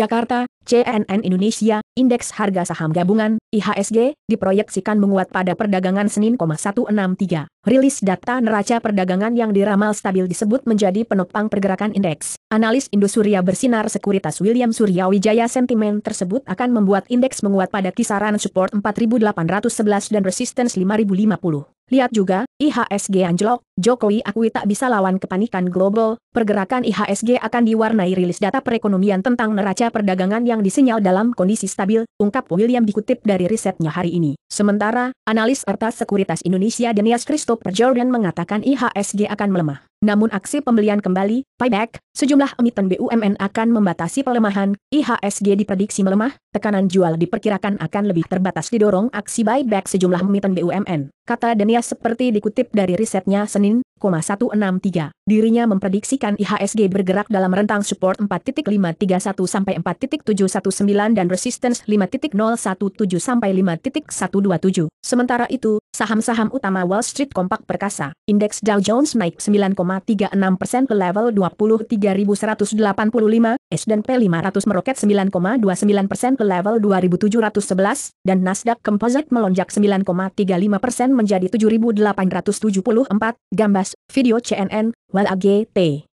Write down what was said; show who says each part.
Speaker 1: Jakarta, CNN Indonesia, Indeks Harga Saham Gabungan, IHSG, diproyeksikan menguat pada perdagangan Senin, 163. Rilis data neraca perdagangan yang diramal stabil disebut menjadi penopang pergerakan indeks. Analis Indosuria bersinar sekuritas William Suryawijaya sentimen tersebut akan membuat indeks menguat pada kisaran support 4811 dan resistance 5050. Lihat juga, IHSG anjlok, Jokowi akui tak bisa lawan kepanikan global, pergerakan IHSG akan diwarnai rilis data perekonomian tentang neraca perdagangan yang disinyal dalam kondisi stabil, ungkap William dikutip dari risetnya hari ini. Sementara, analis serta Sekuritas Indonesia Denias Christopher Jordan mengatakan IHSG akan melemah. Namun aksi pembelian kembali, payback, sejumlah emiten BUMN akan membatasi pelemahan, IHSG diprediksi melemah, tekanan jual diperkirakan akan lebih terbatas didorong aksi buyback sejumlah emiten BUMN, kata Denia seperti dikutip dari risetnya Senin, 1,163. Dirinya memprediksikan IHSG bergerak dalam rentang support 4.531 sampai 4.719 dan resistance 5.017 sampai 5.127. Sementara itu, saham-saham utama Wall Street kompak perkasa. Indeks Dow Jones naik 9,36% ke level 23.185, S dan P 500 meroket 9,29% persen ke level 2711, dan Nasdaq Composite melonjak 9,35% persen menjadi 7874. Gambas, video CNN, WAGT.